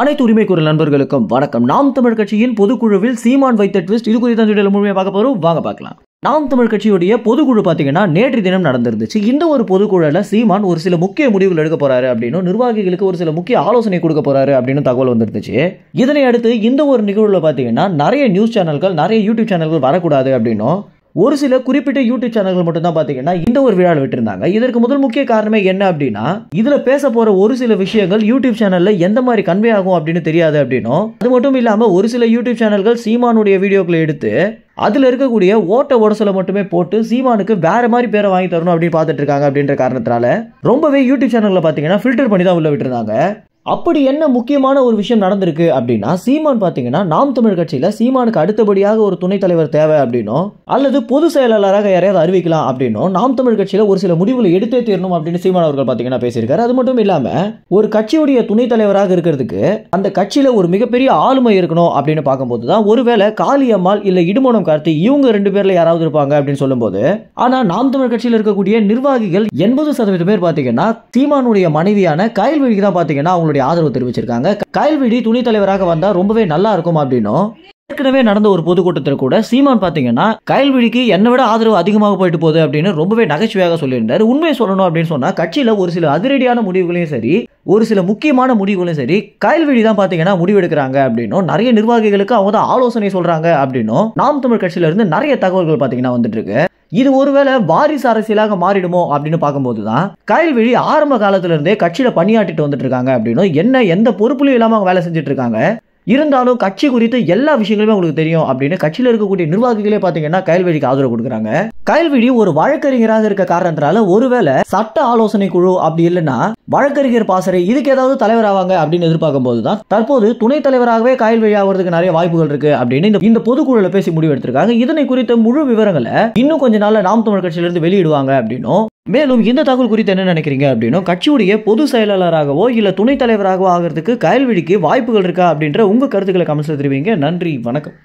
அனைத்து உரிமை குரல் நண்பர்களுக்கும் வணக்கம் நாம் தமிழ் கட்சியின் பொதுக்குழுவில் சீமான் வைத்த ட்விஸ்ட் இது குறித்த முழுமையை முழுமையாக பார்க்க போறோம் வாங்க பார்க்கலாம் நாம் தமிழ் கட்சியுடைய பொதுக்குழு பார்த்தீங்கன்னா நேற்று தினம் நடந்திருந்துச்சு இந்த ஒரு பொதுக்குழுல சீமான் ஒரு சில முக்கிய முடிவுகள் எடுக்க போறாரு அப்படின்னு நிர்வாகிகளுக்கு ஒரு சில முக்கிய ஆலோசனை கொடுக்க போறாரு அப்படின்னு தகவல் வந்துருந்துச்சு இதனை அடுத்து இந்த ஒரு நிகழ்வுல பார்த்தீங்கன்னா நிறைய நியூஸ் சேனல்கள் நிறைய யூடியூப் சேனல்கள் வரக்கூடாது அப்படின்னும் ஒரு சில குறிப்பிட்ட யூடியூப் சேனல்கள் மட்டும் தான் பார்த்தீங்கன்னா இந்த ஒரு விழாவில் விட்டுருந்தாங்க இதற்கு முதல் முக்கிய காரணமே என்ன அப்படின்னா இதில் பேச போகிற ஒரு சில விஷயங்கள் யூடியூப் சேனலில் எந்த மாதிரி கன்வே ஆகும் அப்படின்னு தெரியாது அப்படின்னும் அது மட்டும் இல்லாமல் ஒரு சில யூடியூப் சேனல்கள் சீமானுடைய வீடியோக்களை எடுத்து அதில் இருக்கக்கூடிய ஓட்ட உடசலை மட்டுமே போட்டு சீமானுக்கு வேற மாதிரி பேரை வாங்கி தரணும் அப்படின்னு பார்த்துட்டு இருக்காங்க அப்படின்ற காரணத்தினால ரொம்பவே யூடியூப் சேனலில் பார்த்தீங்கன்னா ஃபில்டர் பண்ணி தான் உள்ள விட்டுருந்தாங்க அப்படி என்ன முக்கியமான ஒரு விஷயம் நடந்திருக்கு அப்படின்னா சீமான் பார்த்தீங்கன்னா நாம் தமிழ் கட்சியில் சீமானுக்கு அடுத்தபடியாக ஒரு துணைத் தலைவர் தேவை அப்படின்னோ அல்லது பொது செயலாளராக யாரையாவது அறிவிக்கலாம் அப்படின்னோ நாம் தமிழ் கட்சியில் ஒரு சில முடிவுகளை எடுத்தே தீரணும் அப்படின்னு சீமான் அவர்கள் பார்த்தீங்கன்னா பேசியிருக்காரு அது மட்டும் இல்லாமல் ஒரு கட்சியுடைய துணைத் தலைவராக இருக்கிறதுக்கு அந்த கட்சியில் ஒரு மிகப்பெரிய ஆளுமை இருக்கணும் அப்படின்னு பார்க்கும்போது தான் ஒருவேளை காளியம்மாள் இல்லை இடுமோனம் கார்த்தி இவங்க ரெண்டு பேரில் யாராவது இருப்பாங்க அப்படின்னு சொல்லும்போது ஆனால் நாம் தமிழ் கட்சியில் இருக்கக்கூடிய நிர்வாகிகள் எண்பது சதவீதம் பேர் பார்த்தீங்கன்னா சீமானுடைய மனைவியான கயல்வெளிக்கு தான் பார்த்தீங்கன்னா அவங்களுடைய அவருடைய ஆதரவு தெரிவிச்சிருக்காங்க கயல்விடி துணை தலைவராக வந்தால் ரொம்பவே நல்லா இருக்கும் அப்படின்னும் ஏற்கனவே நடந்த ஒரு பொதுக்கூட்டத்தில் கூட சீமான் பார்த்தீங்கன்னா கயல்விழிக்கு என்னை விட ஆதரவு அதிகமாக போயிட்டு போகுது அப்படின்னு ரொம்பவே நகைச்சுவையாக சொல்லியிருந்தார் உண்மையை சொல்லணும் அப்படின்னு சொன்னால் கட்சியில் ஒரு சில அதிரடியான முடிவுகளையும் சரி ஒரு சில முக்கியமான முடிவுகளையும் சரி கயல்விழி தான் பார்த்தீங்கன்னா முடிவெடுக்கிறாங்க அப்படின்னும் நிறைய நிர்வாகிகளுக்கு அவங்க தான் ஆலோசனை சொல்கிறாங்க அப்படின்னும் நாம் தமிழ் கட்சியிலேருந்து நிறைய தகவல்கள் பார்த்தீங்கன்னா வந்துட்டு இருக்கு இது ஒருவேளை வாரிசு அரசியலாக மாறிடுமோ அப்படின்னு பார்க்கும்போது தான் கயல்விழி ஆரம்ப காலத்திலிருந்தே கட்சியில் பணியாற்றிட்டு வந்துட்டு இருக்காங்க அப்படின்னு என்ன எந்த பொறுப்புலையும் இல்லாமல் அவங்க வேலை செஞ்சுட்டு இருக்காங்க இருந்தாலும் கட்சி குறித்து எல்லா விஷயங்களுமே உங்களுக்கு தெரியும் அப்படின்னு கட்சியில் இருக்கக்கூடிய நிர்வாகிகளே பார்த்தீங்கன்னா கயல்வெளிக்கு ஆதரவு கொடுக்குறாங்க கயல்வெளி ஒரு வழக்கறிஞராக இருக்க காரணத்தினால ஒருவேளை சட்ட ஆலோசனை குழு அப்படி இல்லைன்னா வழக்கறிஞர் பாசறை இதுக்கு ஏதாவது தலைவர் ஆவாங்க அப்படின்னு எதிர்பார்க்கும் போது தான் தற்போது துணைத் தலைவராகவே கயல்வெளி ஆகிறதுக்கு நிறைய வாய்ப்புகள் இருக்கு அப்படின்னு இந்த இந்த பொதுக்குழுல பேசி முடிவு எடுத்திருக்காங்க இதனை குறித்த முழு விவரங்களை இன்னும் கொஞ்ச நாள் நாம் தமிழ் கட்சியிலிருந்து வெளியிடுவாங்க அப்படின்னும் மேலும் இந்த தகவல் குறித்து என்ன நினைக்கிறீங்க அப்படின்னா கட்சியுடைய பொது செயலாளராகவோ இல்லை துணைத் தலைவராகவோ ஆகிறதுக்கு கயல்விழிக்கு வாய்ப்புகள் இருக்கா அப்படின்ற உங்கள் கருத்துக்களை கமெண்ட்ஸில் தெரிவிங்க நன்றி வணக்கம்